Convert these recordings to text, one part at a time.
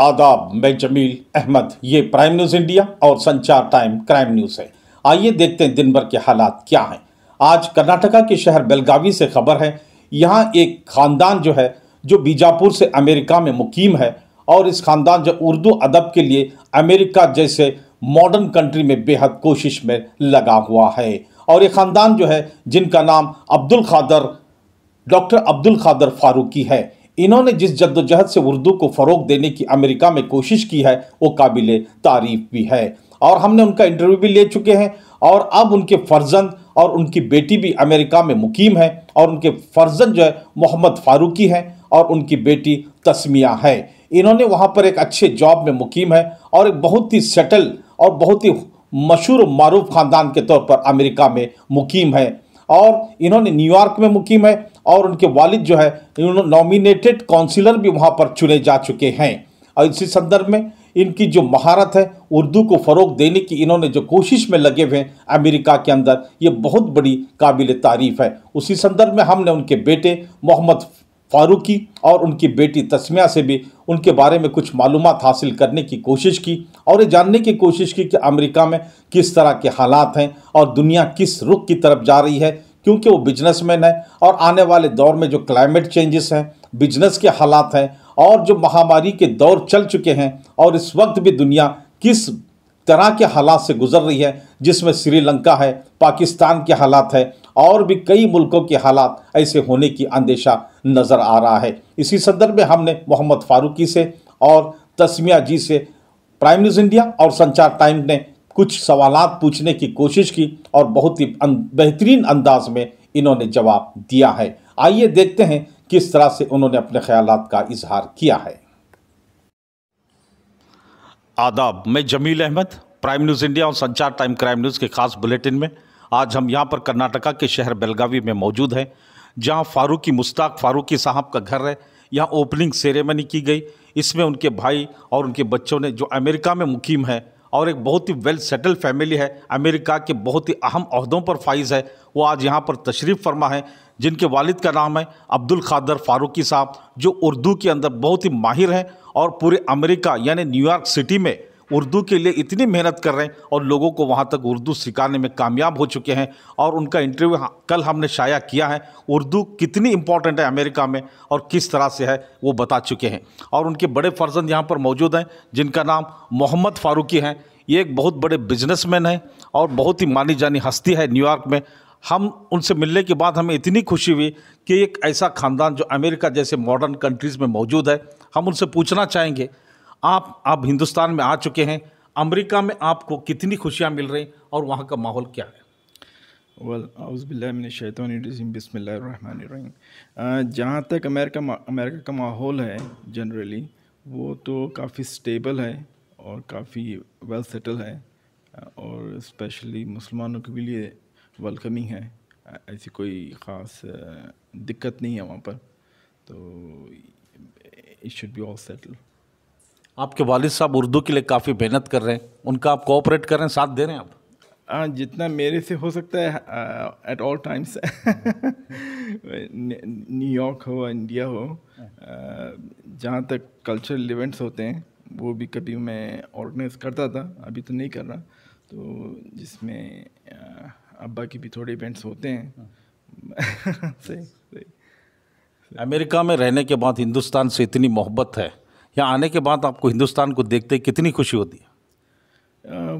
आदाब मैं जमील अहमद ये प्राइम न्यूज़ इंडिया और संचार टाइम क्राइम न्यूज़ है आइए देखते हैं दिन भर के हालात क्या हैं आज कर्नाटका के शहर बेलगावी से खबर है यहाँ एक ख़ानदान जो है जो बीजापुर से अमेरिका में मुकीम है और इस ख़ानदान जो उर्दू अदब के लिए अमेरिका जैसे मॉडर्न कंट्री में बेहद कोशिश में लगा हुआ है और ये ख़ानदान जो है जिनका नाम अब्दुल खादर डॉक्टर अब्दुल खादर फारूकी है इन्होंने जिस जद्दोजहद से उर्दू को फ़रोग देने की अमेरिका में कोशिश की है वो काबिल तारीफ भी है और हमने उनका इंटरव्यू भी ले चुके हैं और अब उनके फर्जंद और उनकी बेटी भी अमेरिका में मुकीम है और उनके फर्जंद जो है मोहम्मद फारूकी हैं और उनकी बेटी तस्मिया है इन्होंने वहाँ पर एक अच्छे जॉब में मुकीम है और एक बहुत ही सेटल और बहुत ही मशहूर मरूफ ख़ानदान के तौर पर अमेरिका में मुकीम है और इन्होंने न्यूयॉर्क में मुकीम है और उनके वालिद जो है नॉमिनेटेड काउंसिलर भी वहाँ पर चुने जा चुके हैं और इसी संदर्भ में इनकी जो महारत है उर्दू को फ़रोग देने की इन्होंने जो कोशिश में लगे हुए हैं अमेरिका के अंदर ये बहुत बड़ी काबिल तारीफ़ है उसी संदर्भ में हमने उनके बेटे मोहम्मद फारूकी और उनकी बेटी तस्मिया से भी उनके बारे में कुछ मालूम हासिल करने की कोशिश की और ये जानने की कोशिश की कि अमेरिका में किस तरह के हालात हैं और दुनिया किस रुख की तरफ जा रही है क्योंकि वो बिजनेसमैन है और आने वाले दौर में जो क्लाइमेट चेंजेस हैं बिजनेस के हालात हैं और जो महामारी के दौर चल चुके हैं और इस वक्त भी दुनिया किस तरह के हालात से गुजर रही है जिसमें श्रीलंका है पाकिस्तान के हालात है और भी कई मुल्कों के हालात ऐसे होने की अंदेशा नज़र आ रहा है इसी संदर्भ में हमने मोहम्मद फारूकी से और तस्मिया जी से प्राइम न्यूज़ इंडिया और संचार टाइम ने कुछ सवाल पूछने की कोशिश की और बहुत ही बेहतरीन अंदाज में इन्होंने जवाब दिया है आइए देखते हैं किस तरह से उन्होंने अपने ख्याल का इजहार किया है आदाब मैं Jamil Ahmad Prime News India और संचार टाइम क्राइम न्यूज़ के खास बुलेटिन में आज हम यहाँ पर कर्नाटका के शहर बेलगावी में मौजूद हैं जहाँ फारूकी मुश्ताक फारूकी साहब का घर है यहाँ ओपनिंग सेरेमनी की गई इसमें उनके भाई और उनके बच्चों ने जो अमेरिका में मुकीम है और एक बहुत ही वेल सेटल फैमिली है अमेरिका के बहुत ही अहम अहदों पर फाइज है वो आज यहाँ पर तशरीफ़ फरमा है जिनके वालिद का नाम है अब्दुल खादर फारूकी साहब जो उर्दू के अंदर बहुत ही माहिर हैं और पूरे अमेरिका यानी न्यूयॉर्क सिटी में उर्दू के लिए इतनी मेहनत कर रहे हैं और लोगों को वहाँ तक उर्दू सिखाने में कामयाब हो चुके हैं और उनका इंटरव्यू हाँ, कल हमने शाया किया है उर्दू कितनी इम्पॉर्टेंट है अमेरिका में और किस तरह से है वो बता चुके हैं और उनके बड़े फर्जंद यहाँ पर मौजूद हैं जिनका नाम मोहम्मद फ़ारूकी हैं ये एक बहुत बड़े बिजनेसमैन हैं और बहुत ही मानी जानी हस्ती है न्यूयॉर्क में हम उनसे मिलने के बाद हमें इतनी खुशी हुई कि एक ऐसा ख़ानदान जो अमेरिका जैसे मॉडर्न कंट्रीज़ में मौजूद है हम उनसे पूछना चाहेंगे आप अब हिंदुस्तान में आ चुके हैं अमेरिका में आपको कितनी खुशियाँ मिल रही और वहाँ का माहौल क्या है वल अउज़बिल्लिनशैतरजीम बसमीम जहाँ तक अमेरिका अमेरिका का माहौल है जनरली वो तो काफ़ी स्टेबल है और काफ़ी वेल सेटल है और स्पेशली मुसलमानों के लिए वेलकमिंग है ऐसी कोई ख़ास दिक्कत नहीं है वहाँ पर तो it should be all settle आपके वालिद साहब उर्दू के लिए काफ़ी मेहनत कर रहे हैं उनका आप कोऑपरेट कर रहे हैं साथ दे रहे हैं आप आ, जितना मेरे से हो सकता है एट ऑल टाइम्स न्यूयॉर्क हो इंडिया हो जहाँ तक कल्चरल इवेंट्स होते हैं वो भी कभी मैं ऑर्गेनाइज करता था अभी तो नहीं कर रहा तो जिसमें अब्बा के भी थोड़े इवेंट्स होते हैं सही सही अमेरिका में रहने के बाद हिंदुस्तान से इतनी मोहब्बत है या आने के बाद आपको हिंदुस्तान को देखते कितनी खुशी होती है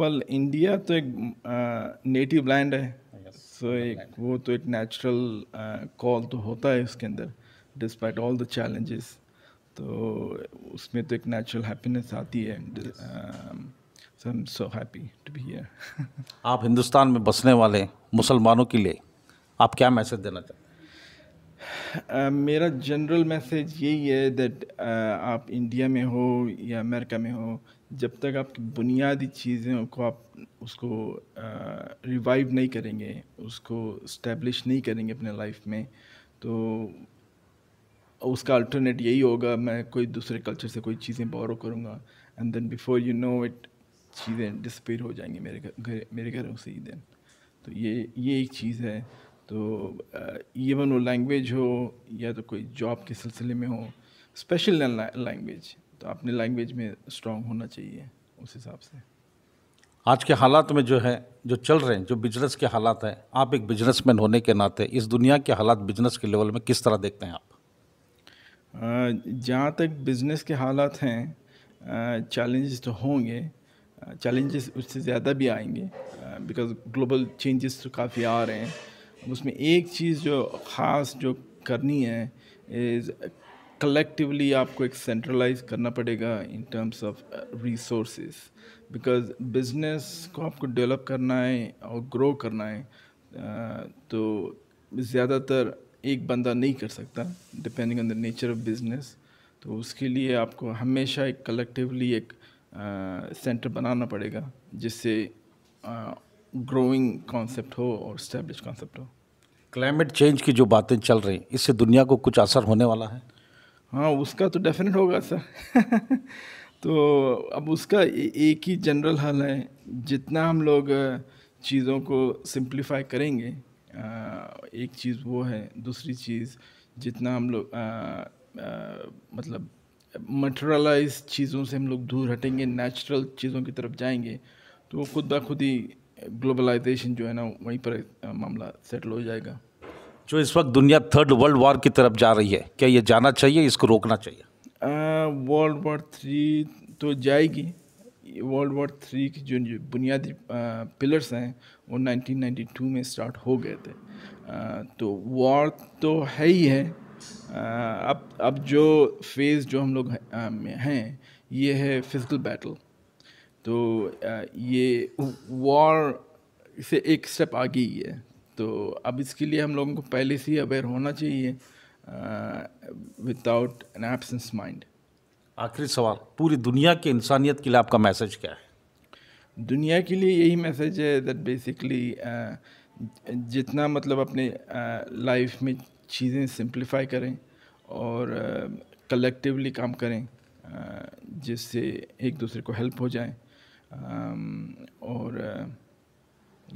वेल इंडिया तो एक नेटिव लैंड है सो एक वो तो एक नेचुरल कॉल तो होता है उसके अंदर डिस्पाइट ऑल द चैलेंजेस तो उसमें तो एक नेचुरल हैप्पीनेस आती है so I am so happy to be here आप हिंदुस्तान में बसने वाले मुसलमानों के लिए आप क्या मैसेज देना चाहते हैं Uh, मेरा जनरल मैसेज यही है दैट uh, आप इंडिया में हो या अमेरिका में हो जब तक आप बुनियादी चीज़ों को आप उसको रिवाइव uh, नहीं करेंगे उसको इस्टेब्लिश नहीं करेंगे अपने लाइफ में तो उसका अल्टरनेट यही होगा मैं कोई दूसरे कल्चर से कोई चीज़ें बोरो करूँगा and then before you know it चीज़ें डिसपेयर हो जाएंगी मेरे घर मेरे घरों से ही देन तो ये ये एक चीज़ है तो इवन वो लैंग्वेज हो या तो कोई जॉब के सिलसिले में हो स्पेशल लैंग्वेज तो अपने लैंग्वेज में स्ट्रांग होना चाहिए उस हिसाब से आज के हालात में जो है जो चल रहे हैं जो बिजनेस के हालात हैं आप एक बिजनेसमैन होने के नाते इस दुनिया के हालात बिजनेस के लेवल में किस तरह देखते हैं आप जहाँ तक बिजनेस के हालात हैं चैलेंजेस तो होंगे चैलेंजेस उससे ज़्यादा भी आएंगे बिकॉज ग्लोबल चेंजेस तो काफ़ी आ रहे हैं उसमें एक चीज़ जो ख़ास जो करनी है इज़ कलेक्टिवली आपको एक सेंट्रलाइज करना पड़ेगा in terms of resource because business को आपको डेवलप करना है और ग्रो करना है uh, तो ज़्यादातर एक बंदा नहीं कर सकता depending on the nature of business तो उसके लिए आपको हमेशा एक कलेक्टिवली एक सेंटर uh, बनाना पड़ेगा जिससे uh, ग्रोइंग कॉन्सेप्ट हो और स्टैब्लिश कॉन्सेप्ट हो क्लाइमेट चेंज की जो बातें चल रही इससे दुनिया को कुछ असर होने वाला है हाँ उसका तो डेफिनेट होगा सर तो अब उसका ए, एक ही जनरल हल है जितना हम लोग चीज़ों को सिंप्लीफाई करेंगे आ, एक चीज़ वो है दूसरी चीज़ जितना हम लोग मतलब मटरलाइज चीज़ों से हम लोग दूर हटेंगे नेचुरल चीज़ों की तरफ जाएंगे तो वो खुद ब खुद ही ग्लोबलाइजेशन जो है ना वहीं पर मामला सेटल हो जाएगा जो इस वक्त दुनिया थर्ड वर्ल्ड वॉर की तरफ जा रही है क्या ये जाना चाहिए इसको रोकना चाहिए वर्ल्ड वॉर थ्री तो जाएगी वर्ल्ड वॉर थ्री की जो, जो बुनियादी पिलर्स हैं वो 1992 में स्टार्ट हो गए थे आ, तो वॉर तो है ही है आ, अब अब जो फेज़ जो हम लोग हैं है, ये है फिजिकल बैटल तो ये वॉर से एक स्टेप आगे ही है तो अब इसके लिए हम लोगों को पहले से ही अवेयर होना चाहिए विदाउट एन एबसेंस माइंड आखिरी सवाल पूरी दुनिया के इंसानियत के लिए आपका मैसेज क्या है दुनिया के लिए यही मैसेज है दैट बेसिकली जितना मतलब अपने लाइफ में चीज़ें सिंप्लीफाई करें और कलेक्टिवली काम करें जिससे एक दूसरे को हेल्प हो जाए Um, और uh,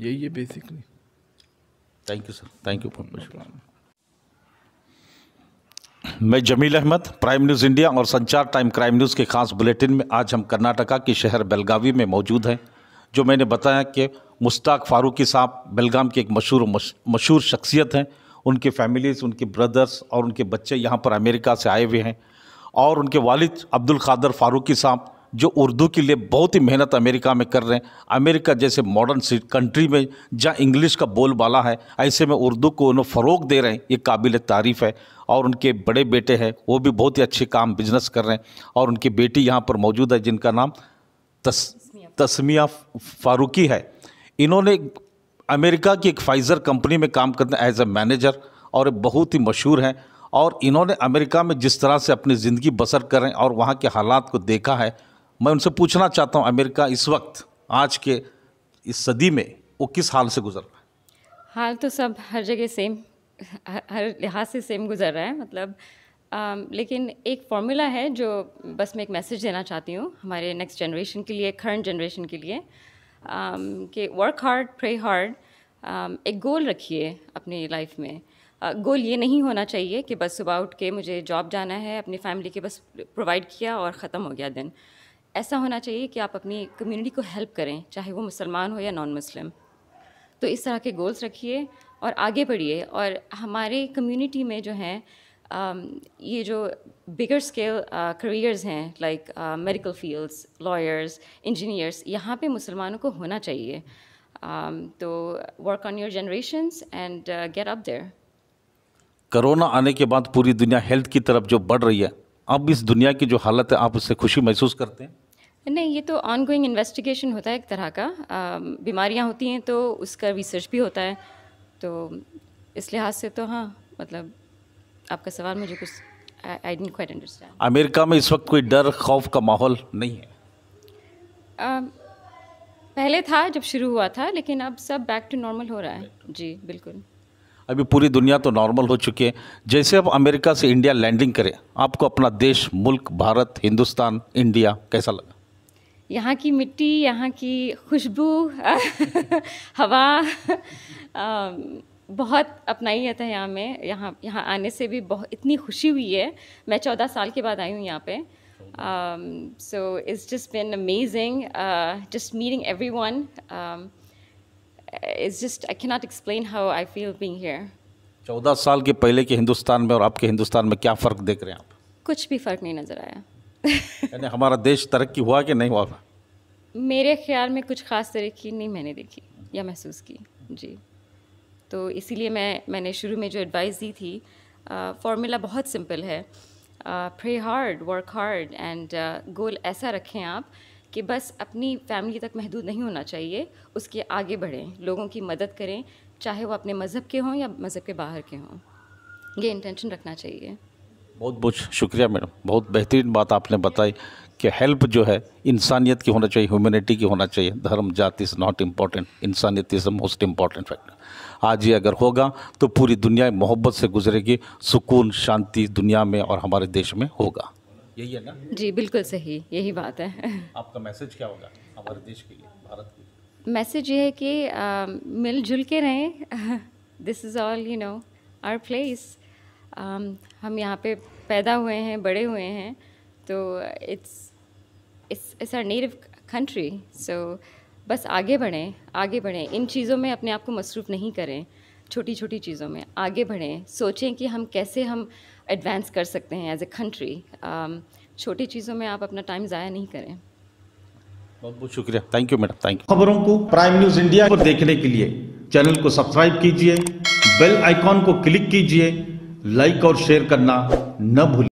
यही है basically thank you sir thank you मैं Jamil Ahmad Prime News India और संचार टाइम क्राइम न्यूज़ के खास बुलेटिन में आज हम कर्नाटका के शहर बेलगावी में मौजूद हैं जो मैंने बताया कि मुश्ताक फारूकी साहब बेलगाम के एक मशहूर मशहूर शख्सियत हैं उनके फैमिलीज़ उनके ब्रदर्स और उनके बच्चे यहाँ पर अमेरिका से आए हुए हैं और उनके वालिद अब्दुल खादर फारूकी साहब जो उर्दू के लिए बहुत ही मेहनत अमेरिका में कर रहे हैं अमेरिका जैसे मॉडर्न कंट्री में जहाँ इंग्लिश का बोलबाला है ऐसे में उर्दू को उन्हें फ़रोग दे रहे हैं ये काबिल तारीफ़ है और उनके बड़े बेटे हैं वो भी बहुत ही अच्छे काम बिजनेस कर रहे हैं और उनकी बेटी यहाँ पर मौजूद है जिनका नाम तस तस्मिया फारूकी है इन्होंने अमेरिका की एक फाइज़र कंपनी में काम करते हैं एज ए मैनेजर और बहुत ही मशहूर हैं और इन्होंने अमेरिका में जिस तरह से अपनी ज़िंदगी बसर करें और वहाँ के हालात को देखा है मैं उनसे पूछना चाहता हूँ अमेरिका इस वक्त आज के इस सदी में वो किस हाल से गुजर रहा है हाल तो सब हर जगह सेम हर लिहाज से सेम गुजर रहा है मतलब आ, लेकिन एक फार्मूला है जो बस मैं एक मैसेज देना चाहती हूँ हमारे नेक्स्ट जनरेशन के लिए करंट जनरेशन के लिए कि वर्क हार्ड प्रे हार्ड एक गोल रखिए अपनी लाइफ में गोल ये नहीं होना चाहिए कि बस सुबह उठ के मुझे जॉब जाना है अपनी फैमिली के बस प्रोवाइड किया और ख़त्म हो गया दिन ऐसा होना चाहिए कि आप अपनी कम्युनिटी को हेल्प करें चाहे वो मुसलमान हो या नॉन मुस्लिम तो इस तरह के गोल्स रखिए और आगे बढ़िए और हमारे कम्युनिटी में जो हैं ये जो बिगर स्केल करियर्स हैं like medical fields lawyers engineers यहाँ पे मुसलमानों को होना चाहिए तो work on your generation and get up there corona आने के बाद पूरी दुनिया हेल्थ की तरफ जो बढ़ रही है अब इस दुनिया की जो हालत है आप उससे खुशी महसूस करते हैं नहीं ये तो ऑन गोइंग इन्वेस्टिगेशन होता है एक तरह का बीमारियाँ होती हैं तो उसका रिसर्च भी होता है तो इस लिहाज से तो हाँ मतलब आपका सवाल मुझे कुछ I don't quite understand America में इस वक्त कोई डर खौफ का माहौल नहीं है आ, पहले था जब शुरू हुआ था लेकिन अब सब बैक टू नॉर्मल हो रहा है जी बिल्कुल अभी पूरी दुनिया तो नॉर्मल हो चुकी है जैसे अब अमेरिका से इंडिया लैंडिंग करें आपको अपना देश मुल्क भारत हिंदुस्तान इंडिया कैसा लगा यहाँ की मिट्टी यहाँ की खुशबू हवा बहुत जाता है यहाँ में यहाँ यहाँ आने से भी बहुत इतनी खुशी हुई है मैं चौदह साल के बाद आई हूँ यहाँ पे so it's just been amazing just meeting everyone it's just I can not explain how I feel being here चौदह साल के पहले के हिंदुस्तान में और आपके हिंदुस्तान में क्या फ़र्क देख रहे हैं आप कुछ भी फ़र्क नहीं नज़र आया यानी हमारा देश तरक्की हुआ कि नहीं हुआ मेरे ख्याल में कुछ ख़ास तरक्की नहीं मैंने देखी या महसूस की जी तो इसीलिए मैं मैंने शुरू में जो एडवाइस दी थी फॉर्मूला बहुत सिंपल है pray hard work hard and goal ऐसा रखें आप कि बस अपनी फैमिली तक महदूद नहीं होना चाहिए उसके आगे बढ़ें लोगों की मदद करें चाहे वो अपने मज़हब के हों या मज़हब के बाहर के हों ये इंटेंशन रखना चाहिए बहुत बहुत शुक्रिया मैडम बहुत बेहतरीन बात आपने बताई कि हेल्प जो है इंसानियत की होना चाहिए ह्यूमैनिटी की होना चाहिए धर्म जाति इज़ नॉट इम्पॉर्टेंट इंसानियत is the most important factor आज ये अगर होगा तो पूरी दुनिया मोहब्बत से गुजरेगी सुकून शांति दुनिया में और हमारे देश में होगा यही है ना जी बिल्कुल सही यही बात है आपका मैसेज क्या होगा हमारे देश के लिए भारत के लिए मैसेज ये है कि मिलजुल के रहें this is all you know our place Um, हम यहाँ पे पैदा हुए हैं बड़े हुए हैं तो it's it's it's our native country so बस आगे बढ़ें आगे बढ़ें इन चीज़ों में अपने आप को मसरूफ़ नहीं करें छोटी छोटी चीज़ों में आगे बढ़ें सोचें कि हम कैसे हम एडवांस कर सकते हैं एज ए कंट्री छोटी चीज़ों में आप अपना टाइम ज़ाया नहीं करें बहुत बहुत शुक्रिया thank you madam thank you खबरों को प्राइम न्यूज़ इंडिया को देखने के लिए चैनल को सब्सक्राइब कीजिए बेल आइकॉन को क्लिक कीजिए लाइक और शेयर करना न भूलें